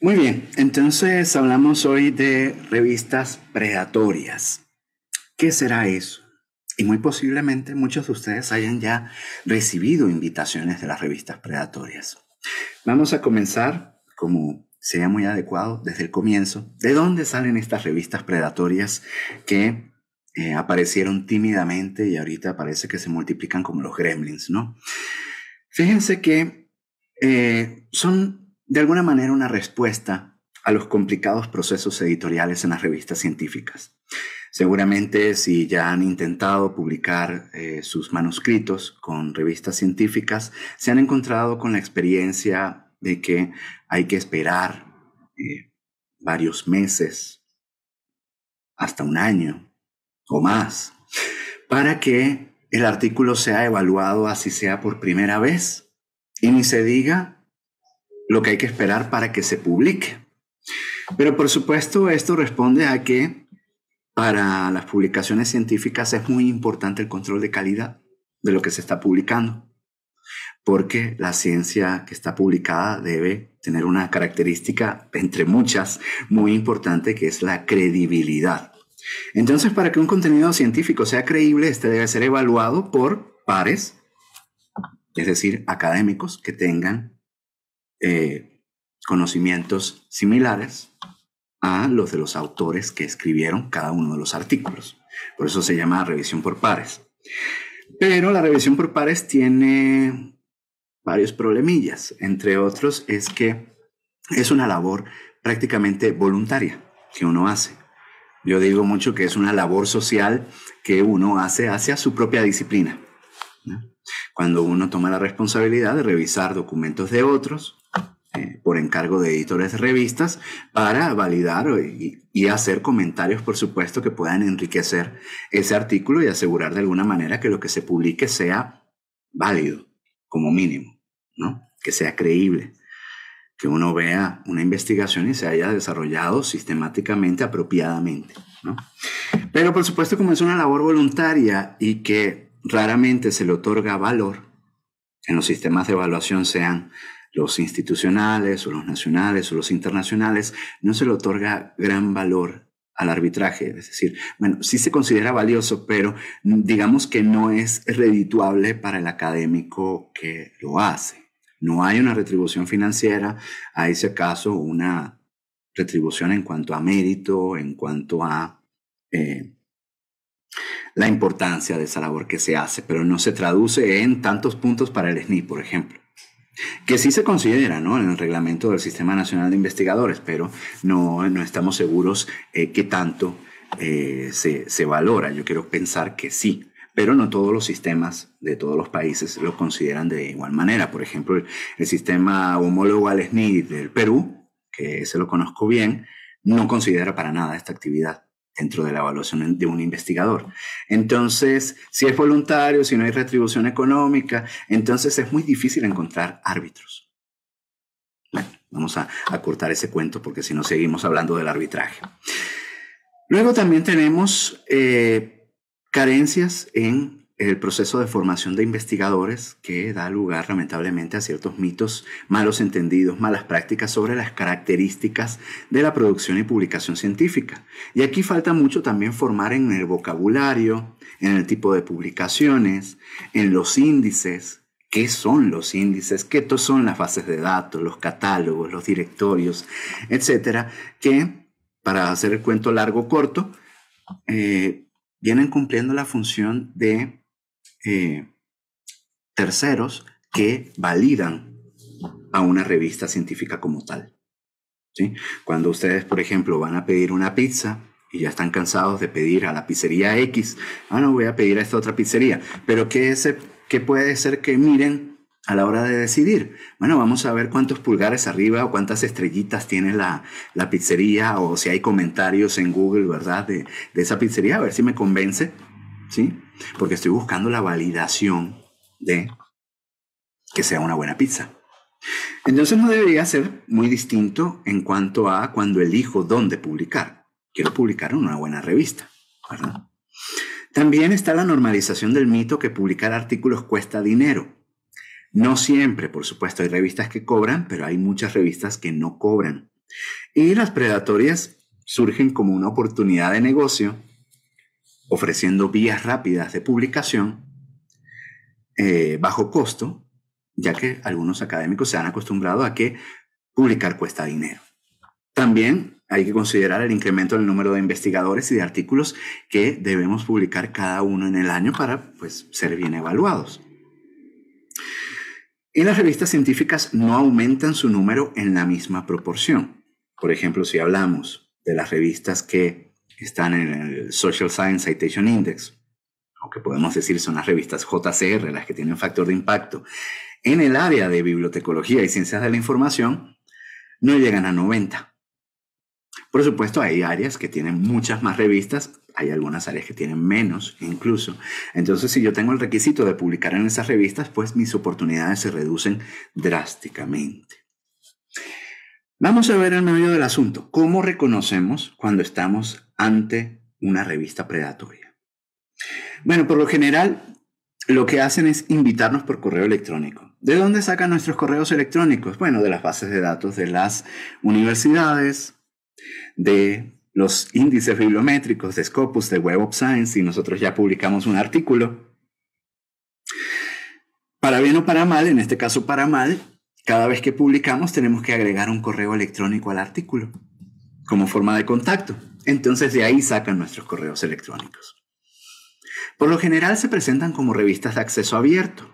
Muy bien, entonces hablamos hoy de revistas predatorias. ¿Qué será eso? Y muy posiblemente muchos de ustedes hayan ya recibido invitaciones de las revistas predatorias. Vamos a comenzar, como sería muy adecuado, desde el comienzo. ¿De dónde salen estas revistas predatorias que eh, aparecieron tímidamente y ahorita parece que se multiplican como los gremlins, ¿no? Fíjense que eh, son de alguna manera una respuesta a los complicados procesos editoriales en las revistas científicas. Seguramente si ya han intentado publicar eh, sus manuscritos con revistas científicas, se han encontrado con la experiencia de que hay que esperar eh, varios meses, hasta un año o más, para que el artículo sea evaluado así sea por primera vez. Y ni se diga lo que hay que esperar para que se publique. Pero por supuesto esto responde a que para las publicaciones científicas es muy importante el control de calidad de lo que se está publicando, porque la ciencia que está publicada debe tener una característica, entre muchas, muy importante, que es la credibilidad. Entonces, para que un contenido científico sea creíble, este debe ser evaluado por pares, es decir, académicos que tengan eh, conocimientos similares a los de los autores que escribieron cada uno de los artículos. Por eso se llama revisión por pares. Pero la revisión por pares tiene varios problemillas. Entre otros es que es una labor prácticamente voluntaria que uno hace. Yo digo mucho que es una labor social que uno hace hacia su propia disciplina. Cuando uno toma la responsabilidad de revisar documentos de otros, este, por encargo de editores de revistas para validar y, y, hacer comentarios, por supuesto, que puedan enriquecer ese artículo y asegurar de alguna manera que lo que se publique sea válido, como mínimo, ¿no? Que sea creíble, que uno vea una investigación y se haya desarrollado sistemáticamente, apropiadamente, ¿no? Pero, por supuesto, como es una labor voluntaria y que raramente se le otorga valor, en los sistemas de evaluación sean los institucionales o los nacionales o los internacionales, no se le otorga gran valor al arbitraje. Es decir, bueno, sí se considera valioso, pero digamos que no es redituable para el académico que lo hace. No hay una retribución financiera, a ese caso una retribución en cuanto a mérito, en cuanto a eh, la importancia de esa labor que se hace, pero no se traduce en tantos puntos para el SNI, por ejemplo que sí se considera ¿no? en el reglamento del Sistema Nacional de Investigadores, pero no, estamos seguros que eh, qué tanto eh, se, valora. Yo quiero pensar que sí, pero no todos los sistemas de todos los países lo consideran de igual manera. Por ejemplo, el, sistema homólogo al SNI del Perú, que se lo conozco bien, no considera para nada esta actividad dentro de la evaluación de un investigador. Entonces, si es voluntario, si no hay retribución económica, entonces es muy difícil encontrar árbitros. Bueno, vamos a, cortar ese cuento porque si no seguimos hablando del arbitraje. Luego también tenemos eh, carencias en el proceso de formación de investigadores que da lugar lamentablemente a ciertos mitos, malos entendidos, malas prácticas sobre las características de la producción y publicación científica. Y aquí falta mucho también formar en el vocabulario, en el tipo de publicaciones, en los índices, qué son los índices, qué son las bases de datos, los catálogos, los directorios, etcétera, que, para hacer el cuento largo corto, eh, vienen cumpliendo la función de eh, terceros que validan a una revista científica como tal. ¿sí? Cuando ustedes, por ejemplo, van a pedir una pizza y ya están cansados de pedir a la pizzería X, ah, no, voy a pedir a esta otra pizzería, pero ¿qué, puede ser que miren a la hora de decidir. Bueno, vamos a ver cuántos pulgares arriba o cuántas estrellitas tiene la, la pizzería o si hay comentarios en Google, ¿verdad? De, de, esa pizzería, a ver si me convence, ¿sí? porque estoy buscando la validación de que sea una buena pizza. Entonces no debería ser muy distinto en cuanto a cuando elijo dónde publicar. Quiero publicar en una buena revista, ¿verdad? También está la normalización del mito que publicar artículos cuesta dinero. No siempre, por supuesto, hay revistas que cobran, pero hay muchas revistas que no cobran. Y las predatorias surgen como una oportunidad de negocio ofreciendo vías rápidas de publicación eh, bajo costo, ya que algunos académicos se han acostumbrado a que publicar cuesta dinero. También hay que considerar el incremento del número de investigadores y de artículos que debemos publicar cada uno en el año para pues, ser bien evaluados. Y las revistas científicas no aumentan su número en la misma proporción. Por ejemplo, si hablamos de las revistas que están en el Social Science Citation Index, o que podemos decir son las revistas JCR, las que tienen factor de impacto. En el área de bibliotecología y ciencias de la información, no llegan a 90. Por supuesto, hay áreas que tienen muchas más revistas, hay algunas áreas que tienen menos incluso. Entonces, si yo tengo el requisito de publicar en esas revistas, pues mis oportunidades se reducen drásticamente. Vamos a ver el medio del asunto. ¿Cómo reconocemos cuando estamos ante una revista predatoria. Bueno, por lo general, lo que hacen es invitarnos por correo electrónico. ¿De dónde sacan nuestros correos electrónicos? Bueno, de las bases de datos de las universidades, de los índices bibliométricos de Scopus, de Web of Science, y nosotros ya publicamos un artículo. Para bien o para mal, en este caso para mal, cada vez que publicamos tenemos que agregar un correo electrónico al artículo como forma de contacto. Entonces de ahí sacan nuestros correos electrónicos. Por lo general se presentan como revistas de acceso abierto,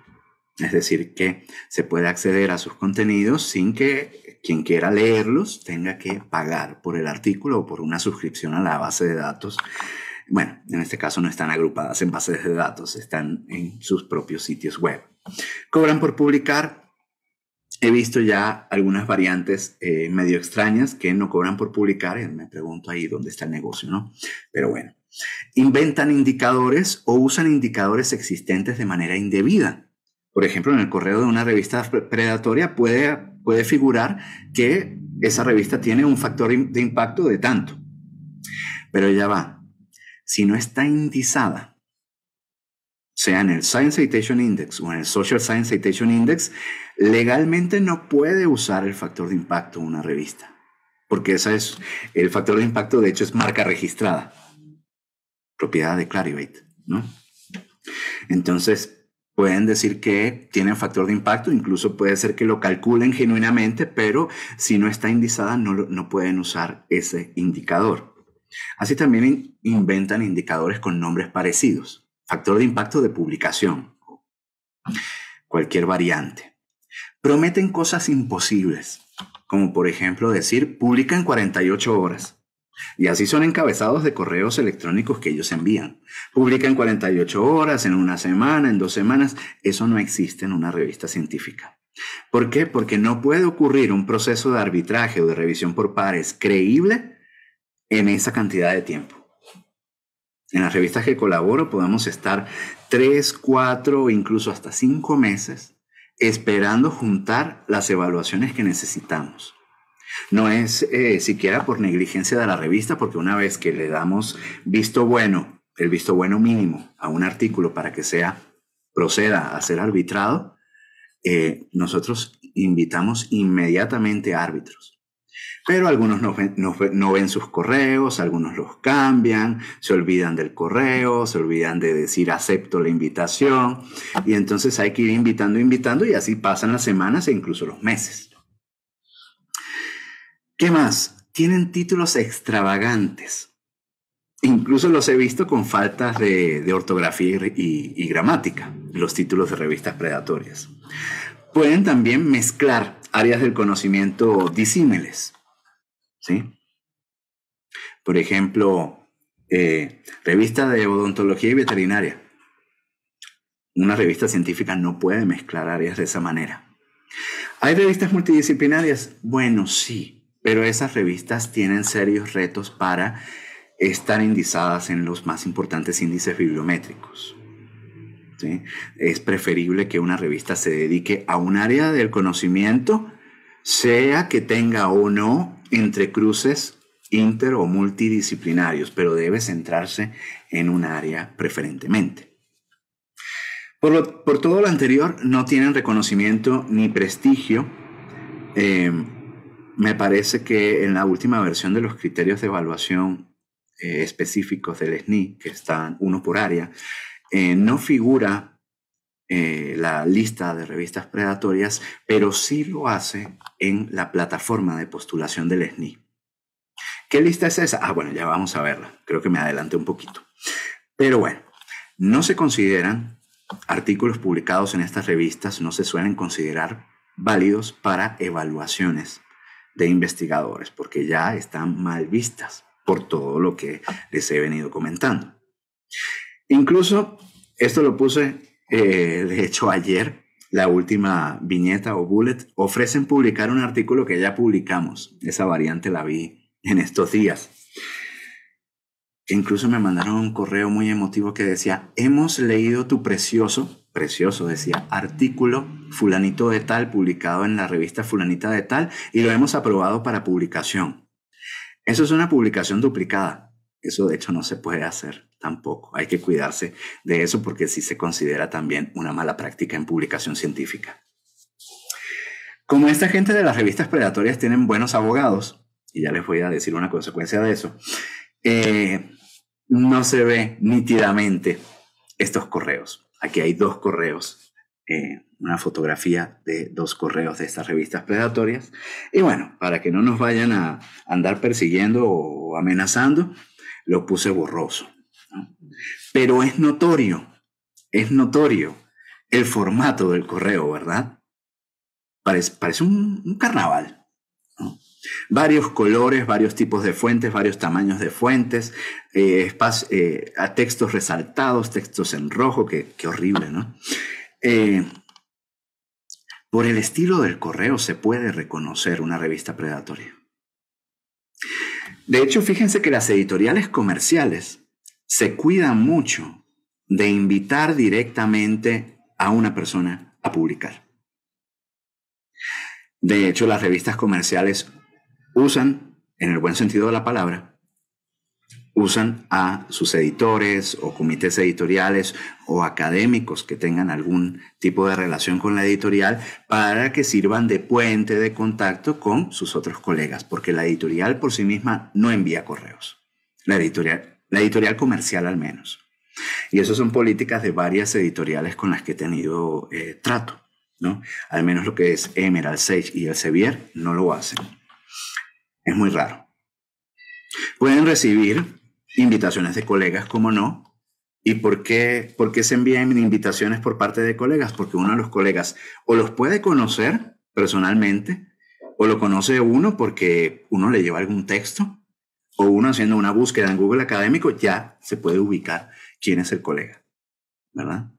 es decir, que se puede acceder a sus contenidos sin que quien quiera leerlos tenga que pagar por el artículo o por una suscripción a la base de datos. Bueno, en este caso no están agrupadas en bases de datos, están en sus propios sitios web. Cobran por publicar He visto ya algunas variantes eh, medio extrañas que no cobran por publicar y me pregunto ahí dónde está el negocio, ¿no? Pero bueno, inventan indicadores o usan indicadores existentes de manera indebida. Por ejemplo, en el correo de una revista predatoria puede, puede figurar que esa revista tiene un factor de impacto de tanto. Pero ya va, si no está indizada, sea en el Science Citation Index o en el Social Science Citation Index, legalmente no puede usar el factor de impacto una revista, porque esa es el factor de impacto, de hecho es marca registrada, propiedad de Clarivate, Entonces, pueden decir que tienen factor de impacto, incluso puede ser que lo calculen genuinamente, pero si no está indizada no, no pueden usar ese indicador. Así también inventan indicadores con nombres parecidos factor de impacto de publicación, cualquier variante. Prometen cosas imposibles, como por ejemplo decir, publica en 48 horas. Y así son encabezados de correos electrónicos que ellos envían. Publica en 48 horas, en una semana, en dos semanas. Eso no existe en una revista científica. ¿Por qué? Porque no puede ocurrir un proceso de arbitraje o de revisión por pares creíble en esa cantidad de tiempo en las revistas que colaboro podemos estar tres, cuatro incluso hasta cinco meses esperando juntar las evaluaciones que necesitamos. No es eh, siquiera por negligencia de la revista, porque una vez que le damos visto bueno, el visto bueno mínimo a un artículo para que sea proceda a ser arbitrado, eh, nosotros invitamos inmediatamente a árbitros. Pero algunos no ven, sus correos, algunos los cambian, se olvidan del correo, se olvidan de decir acepto la invitación. Y entonces hay que ir invitando, invitando y así pasan las semanas e incluso los meses. ¿Qué más? Tienen títulos extravagantes. Incluso los he visto con faltas de, ortografía y, y gramática, los títulos de revistas predatorias. Pueden también mezclar áreas del conocimiento disímiles. ¿sí? Por ejemplo, eh, revista de odontología y veterinaria. Una revista científica no puede mezclar áreas de esa manera. ¿Hay revistas multidisciplinarias? Bueno, sí, pero esas revistas tienen serios retos para estar indizadas en los más importantes índices bibliométricos. Es preferible que una revista se dedique a un área del conocimiento, sea que tenga o no cruces inter o multidisciplinarios, pero debe centrarse en un área preferentemente. Por, todo lo anterior, no tienen reconocimiento ni prestigio. Em, me parece que en la última versión de los criterios de evaluación eh, específicos del SNI, que están uno por área, eh, no figura eh, la lista de revistas predatorias, pero sí lo hace en la plataforma de postulación del SNI. ¿Qué lista es esa? Ah, bueno, ya vamos a verla. Creo que me adelanté un poquito. Pero bueno, no se consideran artículos publicados en estas revistas, no se suelen considerar válidos para evaluaciones de investigadores, porque ya están mal vistas por todo lo que les he venido comentando. Incluso, esto lo puse, eh, de hecho, ayer, la última viñeta o bullet, ofrecen publicar un artículo que ya publicamos. Esa variante la vi en estos días. incluso me mandaron un correo muy emotivo que decía, hemos leído tu precioso, precioso decía, artículo fulanito de tal publicado en la revista fulanita de tal y lo hemos aprobado para publicación. Eso es una publicación duplicada. Eso de hecho no se puede hacer tampoco. Hay que cuidarse de eso porque sí se considera también una mala práctica en publicación científica. Como esta gente de las revistas predatorias tienen buenos abogados, y ya les voy a decir una consecuencia de eso, eh, no se ve nítidamente estos correos. Aquí hay dos correos, eh, una fotografía de dos correos de estas revistas predatorias. Y bueno, para que no nos vayan a andar persiguiendo o amenazando, lo puse borroso. Pero es notorio, es notorio el formato del correo, ¿verdad? Parece, un, carnaval. Varios colores, varios tipos de fuentes, varios tamaños de fuentes, eh, eh, a textos resaltados, textos en rojo, que, horrible, ¿no? Eh, por el estilo del correo se puede reconocer una revista predatoria. De hecho, fíjense que las editoriales comerciales se cuidan mucho de invitar directamente a una persona a publicar. De hecho, las revistas comerciales usan, en el buen sentido de la palabra, usan a sus editores o comités editoriales o académicos que tengan algún tipo de relación con la editorial para que sirvan de puente de contacto con sus otros colegas, porque la editorial por sí misma no envía correos, la editorial, la editorial comercial al menos. Y eso son políticas de varias editoriales con las que he tenido eh, trato, ¿no? Al menos lo que es Emerald Sage y Elsevier no lo hacen. Es muy raro. Pueden recibir invitaciones de colegas, como no. ¿Y por qué, por qué se envían invitaciones por parte de colegas? Porque uno de los colegas o los puede conocer personalmente, o lo conoce uno porque uno le lleva algún texto, o uno haciendo una búsqueda en Google Académico ya se puede ubicar quién es el colega, ¿verdad?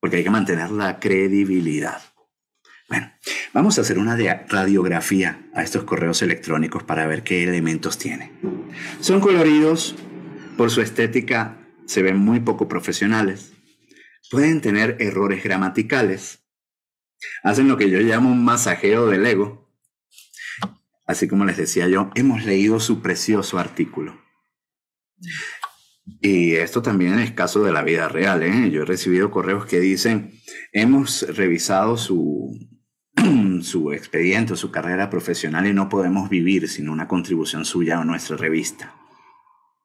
Porque hay que mantener la credibilidad. Bueno, Vamos a hacer una radiografía a estos correos electrónicos para ver qué elementos tiene. Son coloridos, por su estética se ven muy poco profesionales. Pueden tener errores gramaticales. Hacen lo que yo llamo un masajeo del ego. Así como les decía yo, hemos leído su precioso artículo. Y esto también es caso de la vida real. ¿eh? Yo he recibido correos que dicen, hemos revisado su, su expediente o su carrera profesional y no podemos vivir sin una contribución suya a nuestra revista.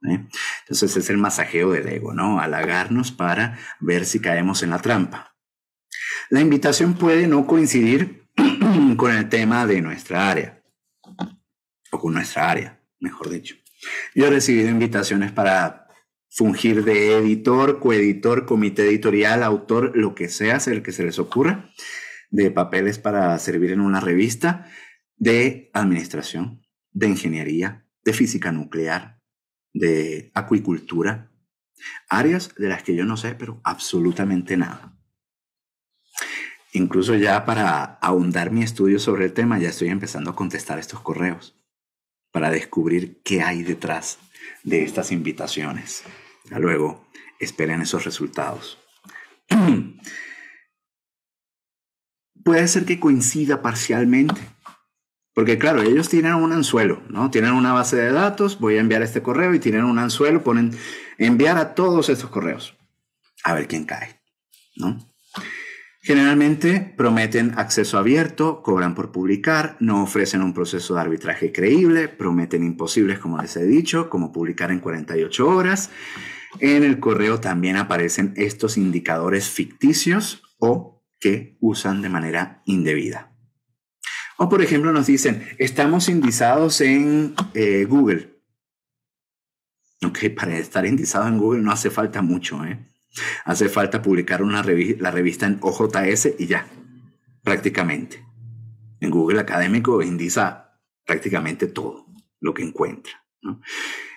¿eh? Entonces es el masajeo del ego, ¿no? Halagarnos para ver si caemos en la trampa. La invitación puede no coincidir con el tema de nuestra área, o con nuestra área, mejor dicho. Yo he recibido invitaciones para fungir de editor, coeditor, comité editorial, autor, lo que sea, el que se les ocurra de papeles para servir en una revista de administración, de ingeniería, de física nuclear, de acuicultura, áreas de las que yo no sé, pero absolutamente nada. Incluso ya para ahondar mi estudio sobre el tema, ya estoy empezando a contestar estos correos para descubrir qué hay detrás de estas invitaciones. Luego, esperen esos resultados. puede ser que coincida parcialmente. Porque claro, ellos tienen un anzuelo, ¿no? Tienen una base de datos, voy a enviar este correo y tienen un anzuelo, ponen enviar a todos estos correos. A ver quién cae, ¿no? Generalmente prometen acceso abierto, cobran por publicar, no ofrecen un proceso de arbitraje creíble, prometen imposibles, como les he dicho, como publicar en 48 horas. En el correo también aparecen estos indicadores ficticios o que usan de manera indebida. O por ejemplo nos dicen, estamos indizados en eh, Google. Ok, para estar indizado en Google no hace falta mucho. ¿eh? Hace falta publicar una la revista en OJS y ya, prácticamente. En Google Académico indiza prácticamente todo lo que encuentra.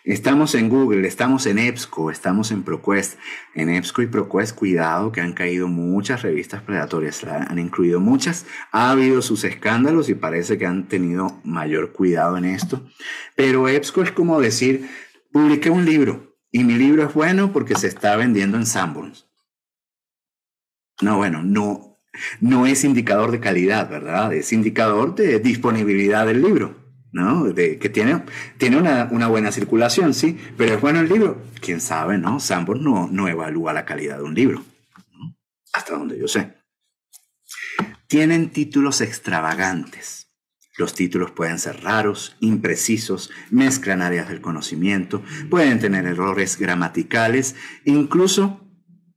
Estamos en Google, estamos en EBSCO, estamos en ProQuest. En EBSCO y ProQuest, cuidado que han caído muchas revistas predatorias, han incluido muchas. Ha habido sus escándalos y parece que han tenido mayor cuidado en esto. Pero EBSCO es como decir, publiqué un libro y mi libro es bueno porque se está vendiendo en Sanborns. No, bueno, no, no es indicador de calidad, ¿verdad? Es indicador de disponibilidad del libro. ¿no? De, que tiene, tiene una, buena circulación, sí, pero es bueno el libro. Quién sabe, ¿no? Sambor no, no evalúa la calidad de un libro, hasta donde yo sé. Tienen títulos extravagantes. Los títulos pueden ser raros, imprecisos, mezclan áreas del conocimiento, pueden tener errores gramaticales, incluso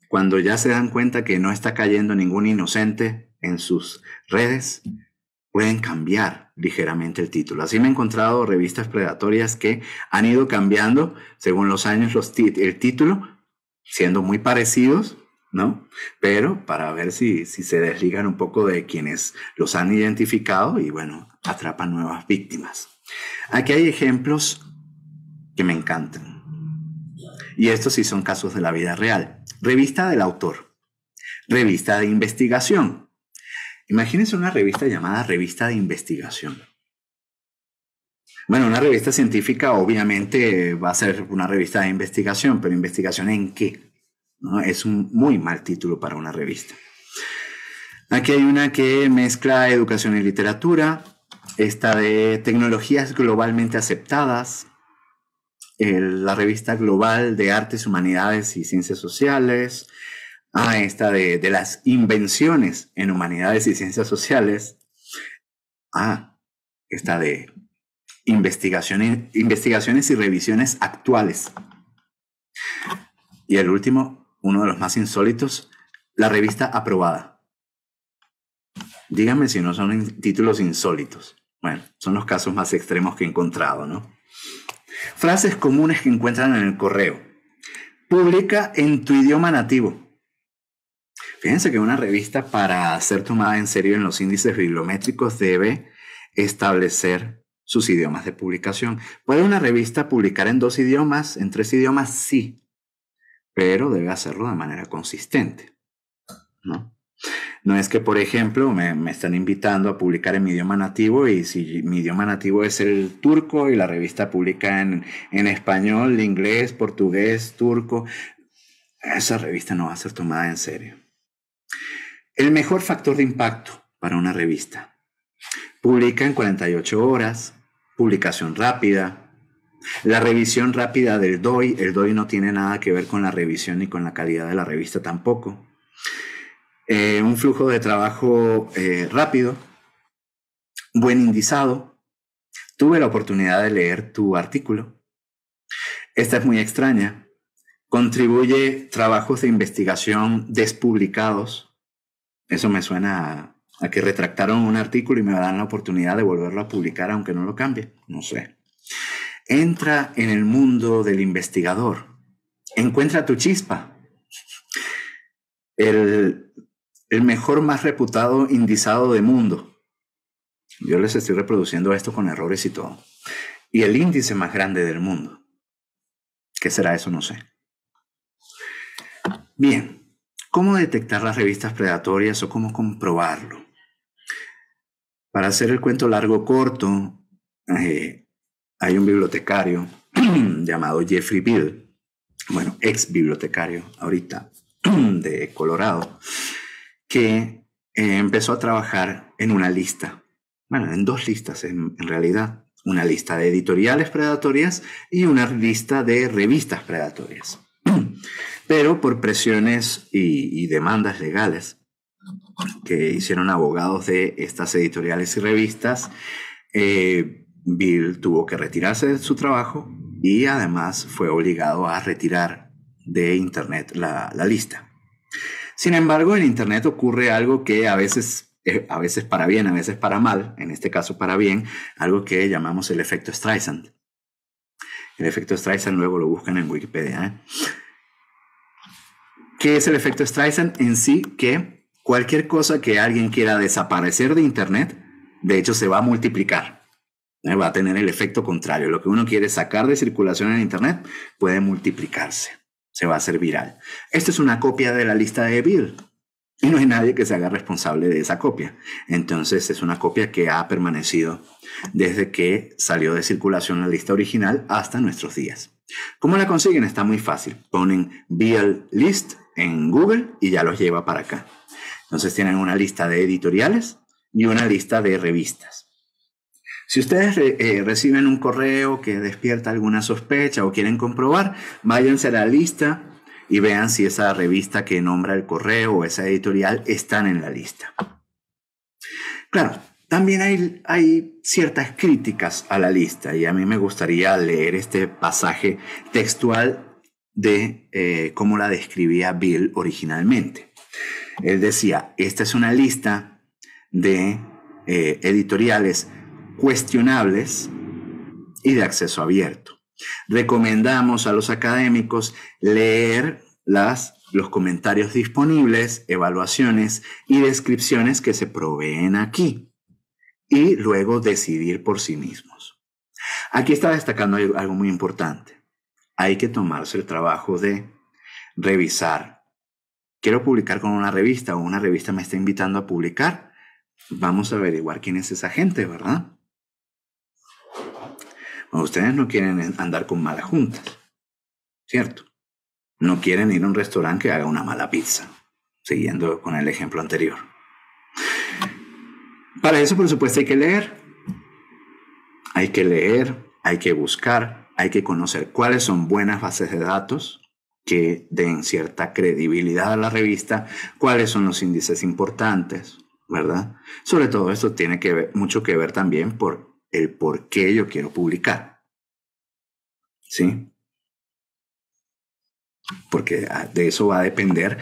cuando ya se dan cuenta que no está cayendo ningún inocente en sus redes, pueden cambiar ligeramente el título. Así me he encontrado revistas predatorias que han ido cambiando según los años el título, siendo muy parecidos, ¿no? Pero para ver si, si se desligan un poco de quienes los han identificado y bueno, atrapan nuevas víctimas. Aquí hay ejemplos que me encantan. Y estos sí son casos de la vida real. Revista del autor. Revista de investigación Imagínense una revista llamada Revista de Investigación. Bueno, una revista científica obviamente va a ser una revista de investigación, pero investigación en qué? ¿No? Es un muy mal título para una revista. Aquí hay una que mezcla educación y literatura, esta de tecnologías globalmente aceptadas, eh, la revista global de artes, humanidades y ciencias sociales, Ah, esta de, las invenciones en humanidades y ciencias sociales. Ah, esta de investigaciones, investigaciones y revisiones actuales. Y el último, uno de los más insólitos, la revista aprobada. Díganme si no son títulos insólitos. Bueno, son los casos más extremos que he encontrado, ¿no? Frases comunes que encuentran en el correo. Publica en tu idioma nativo. Fíjense que una revista para ser tomada en serio en los índices bibliométricos debe establecer sus idiomas de publicación. ¿Puede una revista publicar en dos idiomas, en tres idiomas? Sí, pero debe hacerlo de manera consistente. ¿no? es que, por ejemplo, me, están invitando a publicar en mi idioma nativo y si mi idioma nativo es el turco y la revista publica en español, inglés, portugués, turco, esa revista no va a ser tomada en serio. El mejor factor de impacto para una revista. Publica en 48 horas, publicación rápida, la revisión rápida del DOI, el DOI no tiene nada que ver con la revisión ni con la calidad de la revista tampoco. Eh, un flujo de trabajo eh, rápido, buen indizado. Tuve la oportunidad de leer tu artículo. Esta es muy extraña. Contribuye trabajos de investigación despublicados. Eso me suena a, que retractaron un artículo y me dan la oportunidad de volverlo a publicar aunque no lo cambie. No sé. Entra en el mundo del investigador. Encuentra tu chispa. El, el mejor, más reputado indizado del mundo. Yo les estoy reproduciendo esto con errores y todo. Y el índice más grande del mundo. ¿Qué será eso? No sé. Bien, ¿cómo detectar las revistas predatorias o cómo comprobarlo? Para hacer el cuento largo corto, eh, hay un bibliotecario llamado Jeffrey Bill, bueno, ex bibliotecario ahorita de Colorado, que eh, empezó a trabajar en una lista, bueno, en dos listas en realidad, una lista de editoriales predatorias y una lista de revistas predatorias. pero por presiones y, demandas legales que hicieron abogados de estas editoriales y revistas, eh, Bill tuvo que retirarse de su trabajo y además fue obligado a retirar de Internet la, lista. Sin embargo, en Internet ocurre algo que a veces, eh, a veces para bien, a veces para mal, en este caso para bien, algo que llamamos el efecto Streisand. El efecto Streisand luego lo buscan en Wikipedia. ¿eh? ¿Qué es el efecto Streisand en sí? Que cualquier cosa que alguien quiera desaparecer de Internet, de hecho se va a multiplicar. ¿eh? Va a tener el efecto contrario. Lo que uno quiere sacar de circulación en Internet puede multiplicarse. Se va a hacer viral. Esto es una copia de la lista de Bill. Y no hay nadie que se haga responsable de esa copia. Entonces es una copia que ha permanecido desde que salió de circulación la lista original hasta nuestros días. ¿Cómo la consiguen? Está muy fácil. Ponen Bill list en Google y ya los lleva para acá. Entonces tienen una lista de editoriales y una lista de revistas. Si ustedes eh, reciben un correo que despierta alguna sospecha o quieren comprobar, váyanse a la lista y vean si esa revista que nombra el correo o esa editorial están en la lista. Claro, también hay, hay ciertas críticas a la lista y a mí me gustaría leer este pasaje textual de eh, cómo la describía Bill originalmente. Él decía, esta es una lista de eh, editoriales cuestionables y de acceso abierto. Recomendamos a los académicos leer las, los comentarios disponibles, evaluaciones y descripciones que se proveen aquí y luego decidir por sí mismos. Aquí está destacando algo muy importante hay que tomarse el trabajo de revisar. Quiero publicar con una revista o una revista me está invitando a publicar. Vamos a averiguar quién es esa gente, ¿verdad? ustedes no quieren andar con malas juntas, ¿cierto? No quieren ir a un restaurante que haga una mala pizza, siguiendo con el ejemplo anterior. Para eso, por supuesto, hay que leer. Hay que leer, hay que buscar, hay que conocer cuáles son buenas bases de datos que den cierta credibilidad a la revista, cuáles son los índices importantes, ¿verdad? Sobre todo esto tiene que mucho que ver también por el por qué yo quiero publicar. ¿Sí? Porque ah, de eso va a depender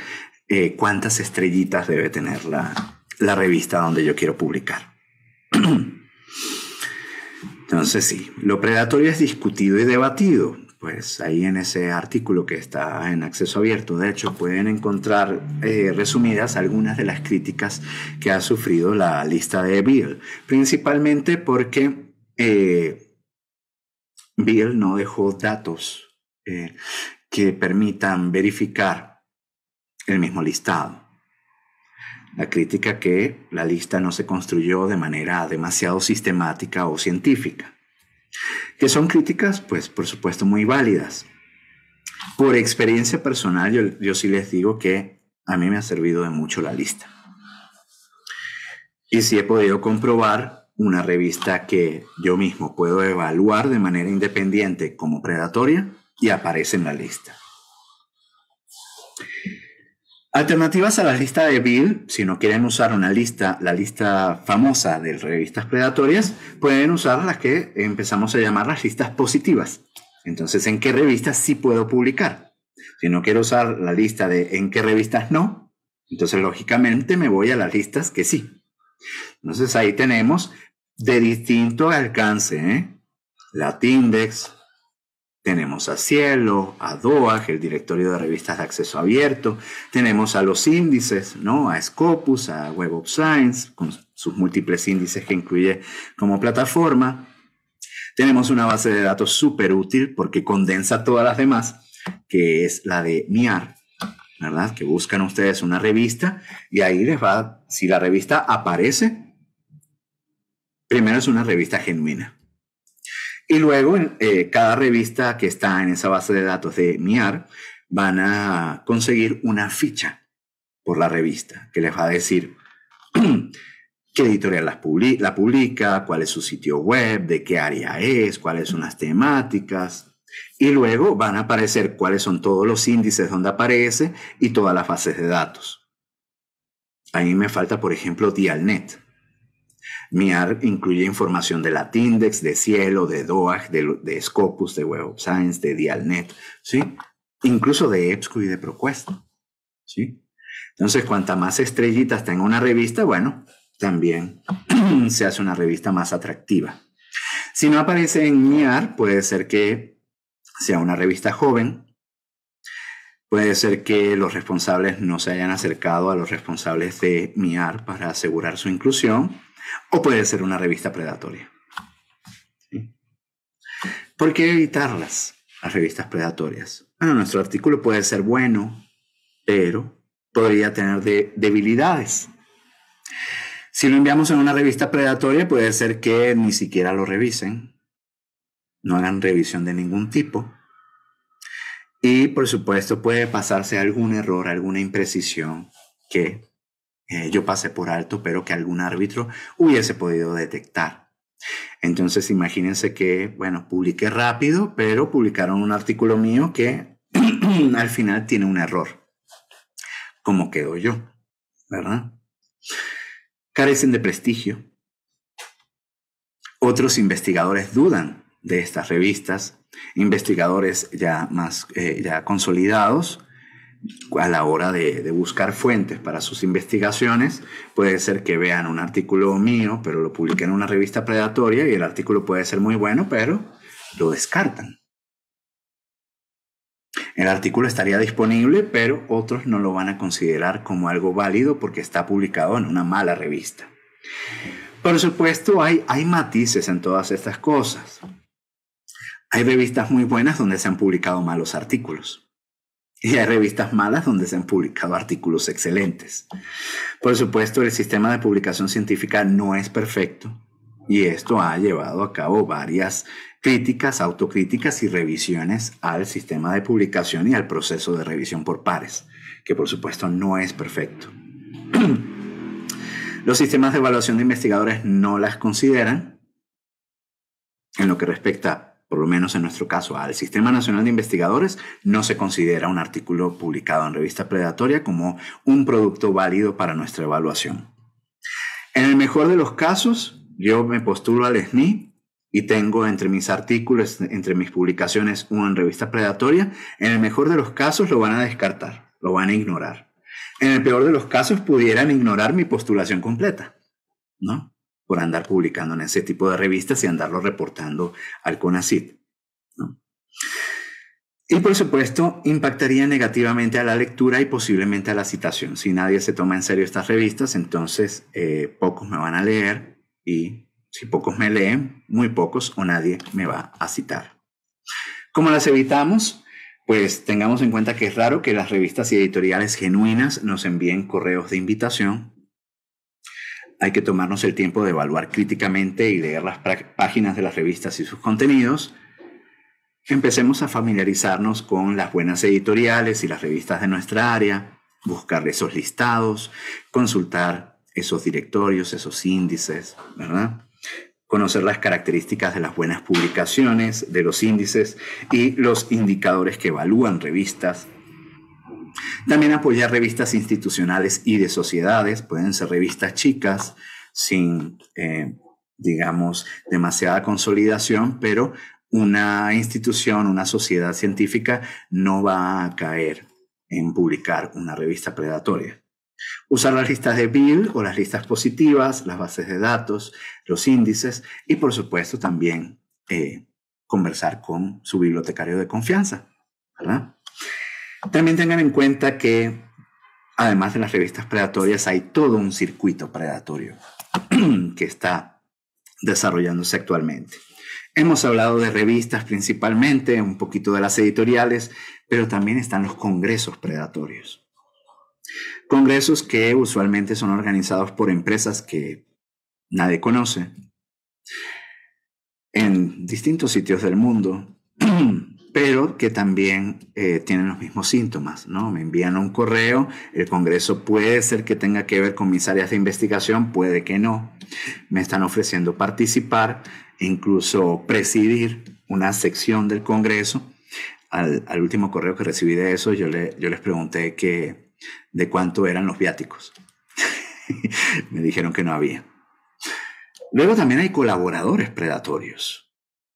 eh, cuántas estrellitas debe tener la, la revista donde yo quiero publicar. Entonces sí, lo predatorio es discutido y debatido. Pues ahí en ese artículo que está en acceso abierto, de hecho, pueden encontrar eh, resumidas algunas de las críticas que ha sufrido la lista de Bill, principalmente porque eh, Bill no dejó datos eh, que permitan verificar el mismo listado. La crítica que la lista no se construyó de manera demasiado sistemática o científica. Que son críticas, pues por supuesto, muy válidas. Por experiencia personal, yo, yo sí les digo que a mí me ha servido de mucho la lista. Y sí he podido comprobar una revista que yo mismo puedo evaluar de manera independiente como predatoria y aparece en la lista. Alternativas a la lista de Bill, si no quieren usar una lista, la lista famosa de revistas predatorias, pueden usar las que empezamos a llamar las listas positivas. Entonces, ¿en qué revistas sí puedo publicar? Si no quiero usar la lista de en qué revistas no, entonces lógicamente me voy a las listas que sí. Entonces ahí tenemos de distinto alcance, ¿eh? Tindex. Tenemos a Cielo, a DOAG, el directorio de revistas de acceso abierto. Tenemos a los índices, ¿no? A Scopus, a Web of Science, con sus múltiples índices que incluye como plataforma. Tenemos una base de datos súper útil porque condensa todas las demás, que es la de MIAR, ¿verdad? Que buscan ustedes una revista y ahí les va, si la revista aparece, primero es una revista genuina. Y luego, eh, cada revista que está en esa base de datos de MIAR van a conseguir una ficha por la revista que les va a decir qué editorial la publica, cuál es su sitio web, de qué área es, cuáles son las temáticas. Y luego van a aparecer cuáles son todos los índices donde aparece y todas las bases de datos. A mí me falta, por ejemplo, Dialnet. MIAR incluye información de Latindex, de Cielo, de DOAG, de, Scopus, de Web of Science, de Dialnet, ¿sí? Incluso de EBSCO y de ProQuest, ¿sí? Entonces, cuanta más estrellitas tenga una revista, bueno, también se hace una revista más atractiva. Si no aparece en MIAR, puede ser que sea una revista joven, Puede ser que los responsables no se hayan acercado a los responsables de MIAR para asegurar su inclusión, o puede ser una revista predatoria. ¿Por qué evitarlas, las revistas predatorias? Bueno, nuestro artículo puede ser bueno, pero podría tener debilidades. Si lo enviamos en una revista predatoria, puede ser que ni siquiera lo revisen, no hagan revisión de ningún tipo y por supuesto puede pasarse algún error, alguna imprecisión que eh, yo pasé por alto, pero que algún árbitro hubiese podido detectar. Entonces imagínense que, bueno, publiqué rápido, pero publicaron un artículo mío que al final tiene un error, como quedo yo, ¿verdad? Carecen de prestigio. Otros investigadores dudan de estas revistas investigadores ya más eh, ya consolidados a la hora de, buscar fuentes para sus investigaciones puede ser que vean un artículo mío pero lo publiquen en una revista predatoria y el artículo puede ser muy bueno pero lo descartan el artículo estaría disponible pero otros no lo van a considerar como algo válido porque está publicado en una mala revista por supuesto hay, hay matices en todas estas cosas hay revistas muy buenas donde se han publicado malos artículos. Y hay revistas malas donde se han publicado artículos excelentes. Por supuesto, el sistema de publicación científica no es perfecto y esto ha llevado a cabo varias críticas, autocríticas y revisiones al sistema de publicación y al proceso de revisión por pares, que por supuesto no es perfecto. Los sistemas de evaluación de investigadores no las consideran en lo que respecta por lo menos en nuestro caso, al Sistema Nacional de Investigadores, no se considera un artículo publicado en revista predatoria como un producto válido para nuestra evaluación. En el mejor de los casos, yo me postulo al SNI y tengo entre mis artículos, entre mis publicaciones, uno en revista predatoria. En el mejor de los casos lo van a descartar, lo van a ignorar. En el peor de los casos pudieran ignorar mi postulación completa, ¿no? por andar publicando en ese tipo de revistas y andarlo reportando al CONACIT. Y por supuesto, impactaría negativamente a la lectura y posiblemente a la citación. Si nadie se toma en serio estas revistas, entonces eh, pocos me van a leer y si pocos me leen, muy pocos o nadie me va a citar. ¿Cómo las evitamos? Pues tengamos en cuenta que es raro que las revistas y editoriales genuinas nos envíen correos de invitación hay que tomarnos el tiempo de evaluar críticamente y leer las páginas de las revistas y sus contenidos, empecemos a familiarizarnos con las buenas editoriales y las revistas de nuestra área, buscar esos listados, consultar esos directorios, esos índices, ¿verdad? Conocer las características de las buenas publicaciones, de los índices y los indicadores que evalúan revistas también apoyar revistas institucionales y de sociedades, pueden ser revistas chicas, sin, eh, digamos, demasiada consolidación, pero una institución, una sociedad científica no va a caer en publicar una revista predatoria. Usar las listas de Bill o las listas positivas, las bases de datos, los índices y por supuesto también eh, conversar con su bibliotecario de confianza. ¿verdad? También tengan en cuenta que, además de las revistas predatorias, hay todo un circuito predatorio que está desarrollándose actualmente. Hemos hablado de revistas principalmente, un poquito de las editoriales, pero también están los congresos predatorios. Congresos que usualmente son organizados por empresas que nadie conoce en distintos sitios del mundo pero que también eh, tienen los mismos síntomas, ¿no? Me envían un correo, el Congreso puede ser que tenga que ver con mis áreas de investigación, puede que no. Me están ofreciendo participar, e incluso presidir una sección del Congreso. Al, último correo que recibí de eso, yo, les pregunté de cuánto eran los viáticos. Me dijeron que no había. Luego también hay colaboradores predatorios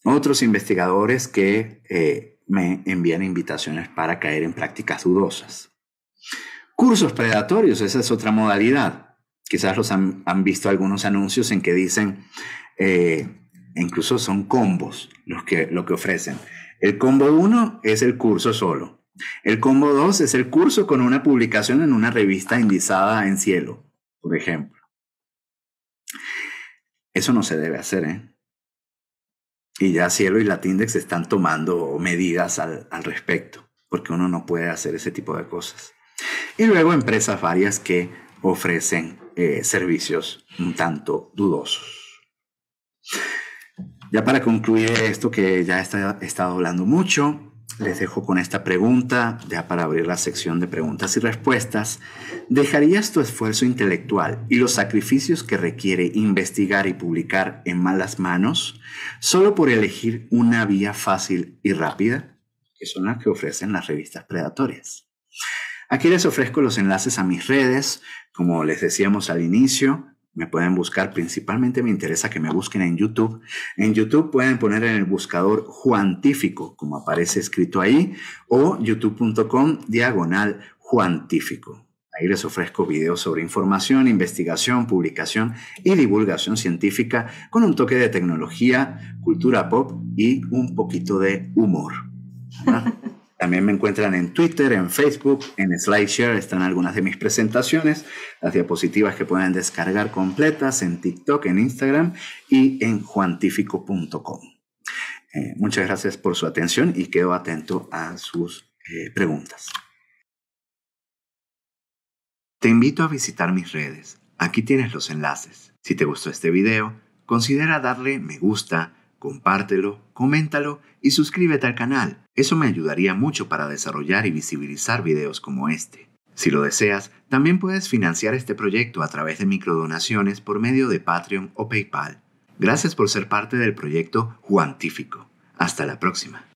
otros investigadores que eh, me envían invitaciones para caer en prácticas dudosas. Cursos predatorios, esa es otra modalidad. Quizás los han, visto algunos anuncios en que dicen, eh, incluso son combos los que, lo que ofrecen. El combo 1 es el curso solo. El combo 2 es el curso con una publicación en una revista indizada en cielo, por ejemplo. Eso no se debe hacer, ¿eh? Y ya Cielo y Latindex están tomando medidas al, al respecto, porque uno no puede hacer ese tipo de cosas. Y luego empresas varias que ofrecen eh, servicios un tanto dudosos. Ya para concluir esto que ya he estado hablando mucho, les dejo con esta pregunta, ya para abrir la sección de preguntas y respuestas. ¿Dejarías tu esfuerzo intelectual y los sacrificios que requiere investigar y publicar en malas manos solo por elegir una vía fácil y rápida, que son las que ofrecen las revistas predatorias? Aquí les ofrezco los enlaces a mis redes, como les decíamos al inicio, me pueden buscar. Principalmente me interesa que me busquen en YouTube. En YouTube pueden poner en el buscador Juantífico, como aparece escrito ahí, o youtube.com diagonal Juantífico. Ahí les ofrezco videos sobre información, investigación, publicación y divulgación científica con un toque de tecnología, cultura pop y un poquito de humor. También me encuentran en Twitter, en Facebook, en SlideShare están algunas de mis presentaciones, las diapositivas que pueden descargar completas en TikTok, en Instagram y en juantifico.com. Eh, muchas gracias por su atención y quedo atento a sus eh, preguntas. Te invito a visitar mis redes. Aquí tienes los enlaces. Si te gustó este video, considera darle me gusta compártelo, coméntalo y suscríbete al canal. Eso me ayudaría mucho para desarrollar y visibilizar videos como este. Si lo deseas, también puedes financiar este proyecto a través de microdonaciones por medio de Patreon o PayPal. Gracias por ser parte del proyecto Juantífico. Hasta la próxima.